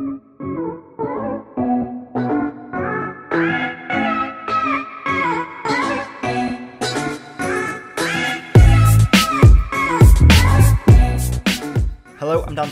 Mm-hmm.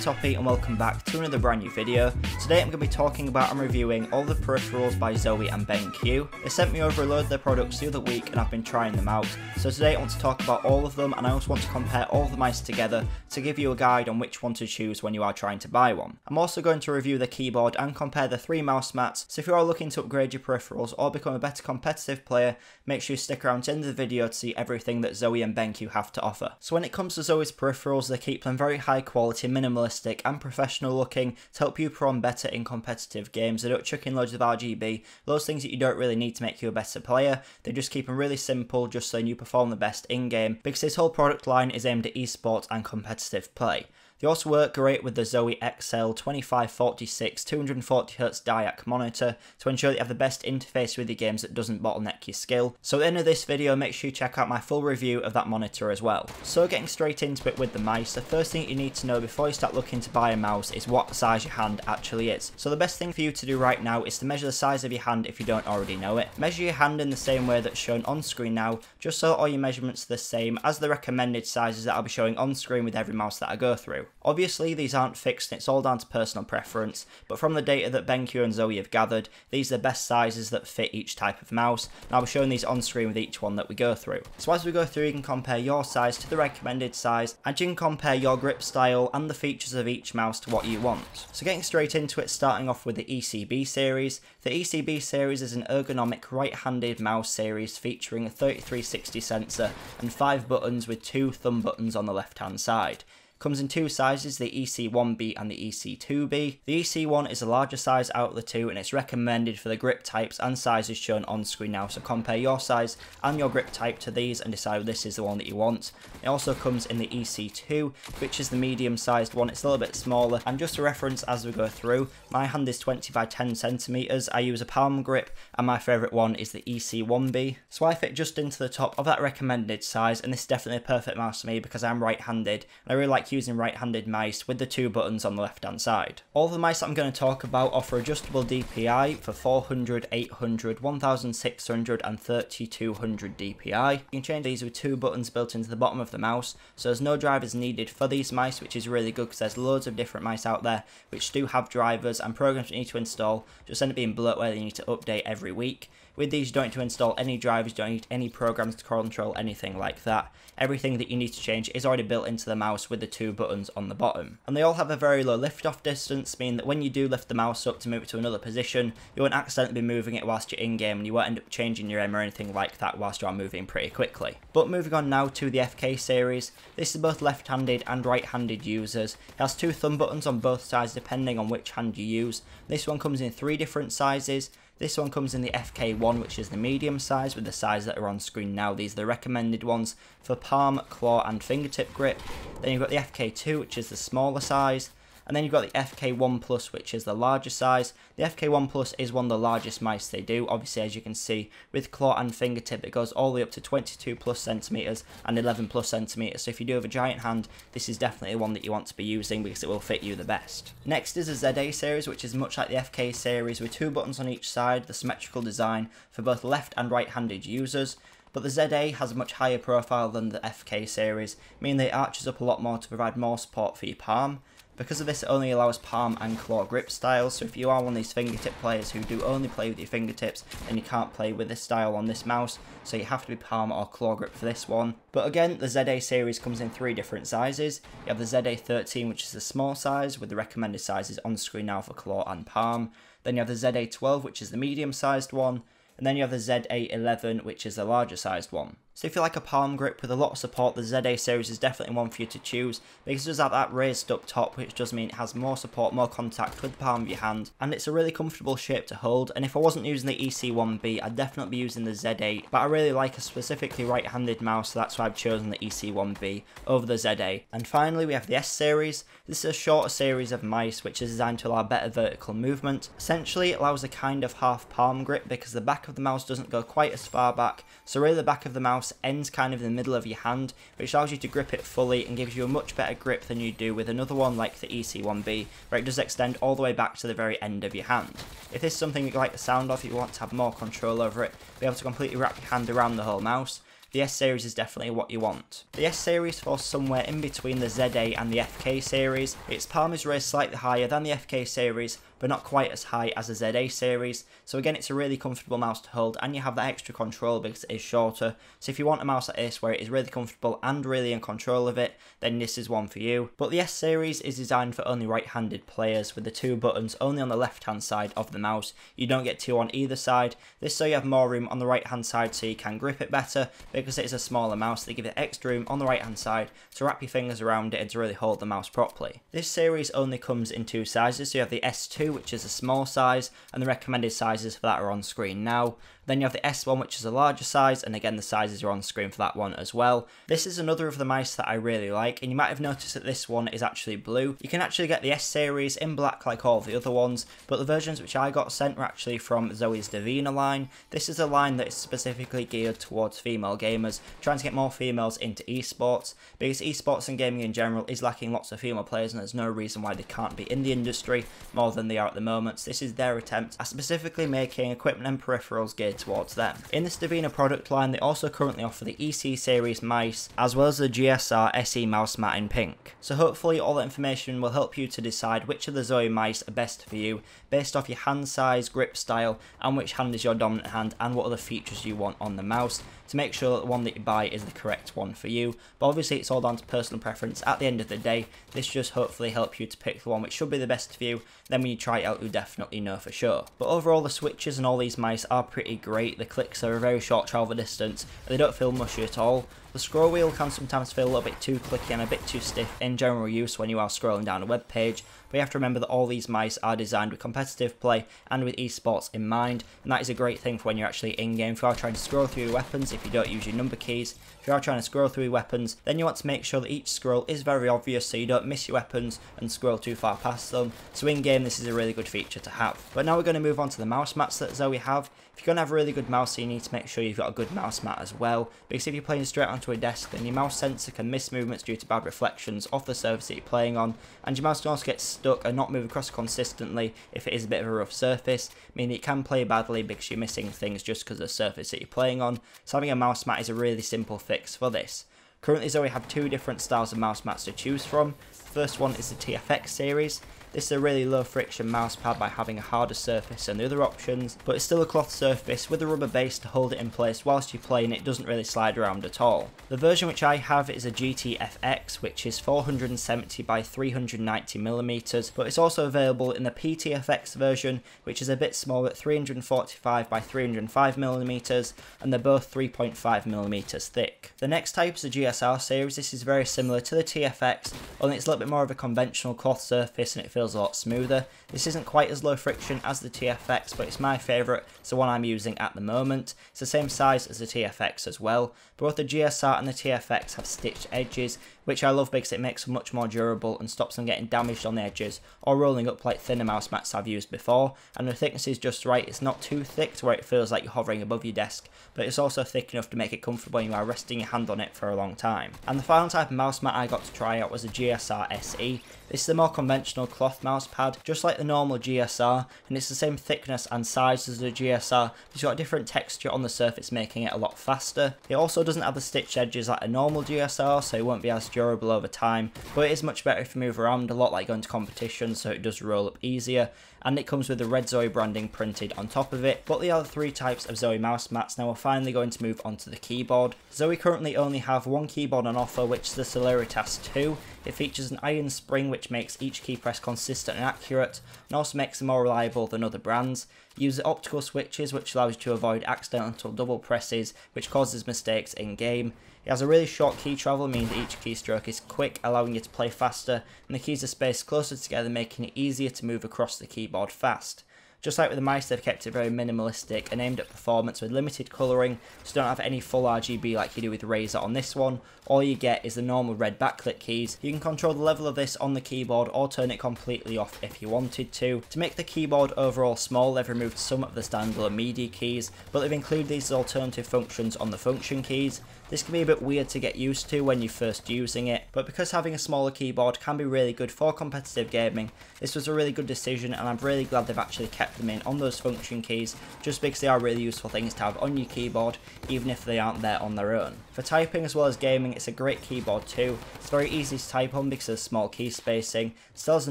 Toppy and welcome back to another brand new video. Today I'm going to be talking about and reviewing all the peripherals by Zoe and BenQ. They sent me over a load of their products the other week and I've been trying them out. So today I want to talk about all of them and I also want to compare all the mice together to give you a guide on which one to choose when you are trying to buy one. I'm also going to review the keyboard and compare the three mouse mats so if you are looking to upgrade your peripherals or become a better competitive player make sure you stick around to the end of the video to see everything that Zoe and BenQ have to offer. So when it comes to Zoe's peripherals they keep them very high quality minimalist realistic and professional looking to help you perform better in competitive games. They don't chuck in loads of RGB, those things that you don't really need to make you a better player. They just keep them really simple just so you perform the best in game because this whole product line is aimed at esports and competitive play. They also work great with the Zoe XL2546 240Hz DIAC monitor to ensure that you have the best interface with your games that doesn't bottleneck your skill. So at the end of this video, make sure you check out my full review of that monitor as well. So getting straight into it with the mice, the first thing you need to know before you start looking to buy a mouse is what size your hand actually is. So the best thing for you to do right now is to measure the size of your hand if you don't already know it. Measure your hand in the same way that's shown on screen now, just so all your measurements are the same as the recommended sizes that I'll be showing on screen with every mouse that I go through. Obviously, these aren't fixed it's all down to personal preference, but from the data that BenQ and Zoe have gathered, these are the best sizes that fit each type of mouse, and I'll be showing these on screen with each one that we go through. So as we go through, you can compare your size to the recommended size, and you can compare your grip style and the features of each mouse to what you want. So getting straight into it, starting off with the ECB series. The ECB series is an ergonomic right-handed mouse series featuring a 3360 sensor and 5 buttons with 2 thumb buttons on the left hand side. Comes in two sizes, the EC1B and the EC2B. The EC1 is the larger size out of the two and it's recommended for the grip types and sizes shown on screen now. So compare your size and your grip type to these and decide this is the one that you want. It also comes in the EC2, which is the medium sized one. It's a little bit smaller. And just a reference as we go through, my hand is 20 by 10 centimeters. I use a palm grip and my favorite one is the EC1B. So I fit just into the top of that recommended size and this is definitely a perfect mouse for me because I'm right-handed and I really like using right-handed mice with the two buttons on the left-hand side. All the mice that I'm going to talk about offer adjustable DPI for 400, 800, 1600 and 3200 DPI. You can change these with two buttons built into the bottom of the mouse, so there's no drivers needed for these mice, which is really good because there's loads of different mice out there which do have drivers and programs you need to install, just end up being blurred where you need to update every week. With these, you don't need to install any drivers, you don't need any programs to control anything like that. Everything that you need to change is already built into the mouse with the two buttons on the bottom. And they all have a very low lift-off distance, meaning that when you do lift the mouse up to move it to another position, you won't accidentally be moving it whilst you're in-game and you won't end up changing your aim or anything like that whilst you are moving pretty quickly. But moving on now to the FK series, this is both left-handed and right-handed users. It has two thumb buttons on both sides depending on which hand you use. This one comes in three different sizes, this one comes in the FK1, which is the medium size, with the size that are on screen now. These are the recommended ones for palm, claw, and fingertip grip. Then you've got the FK2, which is the smaller size. And then you've got the FK1 Plus, which is the larger size. The FK1 Plus is one of the largest mice they do. Obviously, as you can see, with claw and fingertip, it goes all the way up to 22 plus centimeters and 11 plus centimeters. So if you do have a giant hand, this is definitely one that you want to be using because it will fit you the best. Next is the ZA series, which is much like the FK series with two buttons on each side, the symmetrical design for both left and right-handed users but the ZA has a much higher profile than the FK series, meaning that it arches up a lot more to provide more support for your palm. Because of this, it only allows palm and claw grip styles, so if you are one of these fingertip players who do only play with your fingertips, then you can't play with this style on this mouse, so you have to be palm or claw grip for this one. But again, the ZA series comes in three different sizes. You have the ZA13, which is the small size, with the recommended sizes on screen now for claw and palm. Then you have the ZA12, which is the medium-sized one, and then you have the ZA11, which is the larger sized one. So if you like a palm grip with a lot of support, the ZA series is definitely one for you to choose because it does have that raised up top which does mean it has more support, more contact with the palm of your hand and it's a really comfortable shape to hold and if I wasn't using the EC1B I'd definitely be using the Z8 but I really like a specifically right-handed mouse so that's why I've chosen the EC1B over the Z8. And finally we have the S series. This is a shorter series of mice which is designed to allow better vertical movement. Essentially it allows a kind of half palm grip because the back of the mouse doesn't go quite as far back so really the back of the mouse mouse ends kind of in the middle of your hand, which allows you to grip it fully and gives you a much better grip than you do with another one like the EC1B, where it does extend all the way back to the very end of your hand. If this is something you like the sound of, you want to have more control over it, be able to completely wrap your hand around the whole mouse, the S series is definitely what you want. The S series falls somewhere in between the ZA and the FK series. Its palm is raised slightly higher than the FK series, but not quite as high as the ZA series. So again, it's a really comfortable mouse to hold and you have that extra control because it is shorter. So if you want a mouse like this where it is really comfortable and really in control of it, then this is one for you. But the S series is designed for only right-handed players with the two buttons only on the left-hand side of the mouse. You don't get two on either side. This so you have more room on the right-hand side so you can grip it better because it is a smaller mouse. They give it extra room on the right-hand side to wrap your fingers around it and to really hold the mouse properly. This series only comes in two sizes. So you have the S2 which is a small size, and the recommended sizes for that are on screen now. Then you have the S1, which is a larger size, and again, the sizes are on screen for that one as well. This is another of the mice that I really like, and you might have noticed that this one is actually blue. You can actually get the S series in black like all the other ones, but the versions which I got sent were actually from Zoe's Davina line. This is a line that is specifically geared towards female gamers, trying to get more females into esports, because esports and gaming in general is lacking lots of female players, and there's no reason why they can't be in the industry more than they are at the moment, so this is their attempt at specifically making equipment and peripherals geared towards them. In the Stavina product line, they also currently offer the EC series mice, as well as the GSR SE mouse mat in pink. So hopefully all that information will help you to decide which of the Zoe mice are best for you, based off your hand size, grip style, and which hand is your dominant hand, and what other features you want on the mouse to make sure that the one that you buy is the correct one for you. But obviously it's all down to personal preference. At the end of the day, this just hopefully helps you to pick the one which should be the best for you. Then when you try it out, you definitely know for sure. But overall, the switches and all these mice are pretty great. The clicks are a very short travel distance, and they don't feel mushy at all. The scroll wheel can sometimes feel a little bit too clicky and a bit too stiff in general use when you are scrolling down a web page, but you have to remember that all these mice are designed with competitive play and with esports in mind, and that is a great thing for when you're actually in game. If you are trying to scroll through weapons, if you don't use your number keys, if you are trying to scroll through weapons, then you want to make sure that each scroll is very obvious so you don't miss your weapons and scroll too far past them. So in game, this is a really good feature to have. But now we're going to move on to the mouse mats that Zoe have. If you're going to have a really good mouse, you need to make sure you've got a good mouse mat as well, because if you're playing straight onto a desk, then your mouse sensor can miss movements due to bad reflections off the surface that you're playing on, and your mouse can also get stuck and not move across consistently if it is a bit of a rough surface, meaning it can play badly because you're missing things just because of the surface that you're playing on, so having a mouse mat is a really simple fix for this. Currently Zoe have two different styles of mouse mats to choose from. The first one is the TFX series, this is a really low friction mousepad by having a harder surface than the other options, but it's still a cloth surface with a rubber base to hold it in place whilst you play, and it doesn't really slide around at all. The version which I have is a GTFX which is 470 by 390 millimeters, but it's also available in the PTFX version which is a bit smaller at 345 by 305 millimeters, and they're both 3.5 millimeters thick. The next type is the GSR series, this is very similar to the TFX only it's a little bit more of a conventional cloth surface and it feels a lot smoother. This isn't quite as low friction as the TFX, but it's my favourite. It's the one I'm using at the moment. It's the same size as the TFX as well. Both the GSR and the TFX have stitched edges, which I love because it makes them much more durable and stops them getting damaged on the edges or rolling up like thinner mouse mats I've used before, and the thickness is just right, it's not too thick to where it feels like you're hovering above your desk, but it's also thick enough to make it comfortable when you are resting your hand on it for a long time. And the final type of mouse mat I got to try out was a GSR SE. This is a more conventional cloth mouse pad, just like the normal GSR, and it's the same thickness and size as the GSR, but it's got a different texture on the surface making it a lot faster. It also doesn't have the stitched edges like a normal GSR, so it won't be as durable durable over time, but it is much better if you move around a lot like going to competition. so it does roll up easier, and it comes with the red Zoe branding printed on top of it, but the other three types of Zoe mouse mats now we are finally going to move onto the keyboard. Zoe currently only have one keyboard on offer, which is the Celeritas 2, it features an iron spring which makes each key press consistent and accurate, and also makes them more reliable than other brands. It uses optical switches which allows you to avoid accidental double presses which causes mistakes in game. It has a really short key travel meaning that each keystroke is quick allowing you to play faster and the keys are spaced closer together making it easier to move across the keyboard fast. Just like with the mice, they've kept it very minimalistic and aimed at performance with limited colouring, so don't have any full RGB like you do with Razer on this one. All you get is the normal red backlit keys. You can control the level of this on the keyboard or turn it completely off if you wanted to. To make the keyboard overall small, they've removed some of the standalone MIDI keys, but they've included these alternative functions on the function keys. This can be a bit weird to get used to when you're first using it, but because having a smaller keyboard can be really good for competitive gaming, this was a really good decision and I'm really glad they've actually kept them in on those function keys just because they are really useful things to have on your keyboard even if they aren't there on their own. For typing as well as gaming it's a great keyboard too, it's very easy to type on because of small key spacing, it still has a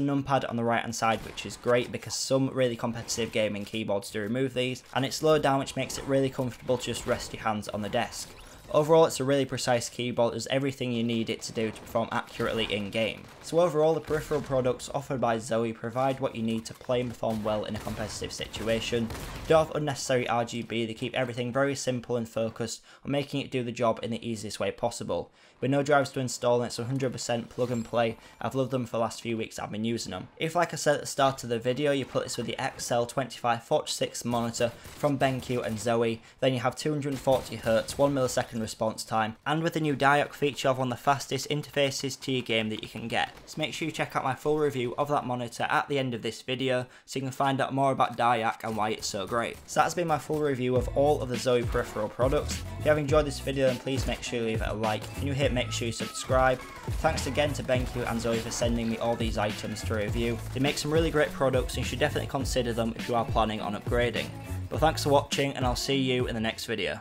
numpad on the right hand side which is great because some really competitive gaming keyboards do remove these and it's low down which makes it really comfortable to just rest your hands on the desk. Overall, it's a really precise keyboard, it does everything you need it to do to perform accurately in-game. So overall, the peripheral products offered by Zoe provide what you need to play and perform well in a competitive situation. They don't have unnecessary RGB, they keep everything very simple and focused on making it do the job in the easiest way possible. With no drives to install and it's 100% plug and play, I've loved them for the last few weeks I've been using them. If like I said at the start of the video, you put this with the XL2546 monitor from BenQ and Zoe, then you have 240 hz one millisecond response time, and with the new DIOC feature of one of the fastest interfaces to your game that you can get. So make sure you check out my full review of that monitor at the end of this video, so you can find out more about DIAC and why it's so great. So that's been my full review of all of the Zoe peripheral products. If you have enjoyed this video, then please make sure you leave it a like, If you hit make sure you subscribe. Thanks again to BenQ and Zoe for sending me all these items to review. They make some really great products and you should definitely consider them if you are planning on upgrading. But thanks for watching and I'll see you in the next video.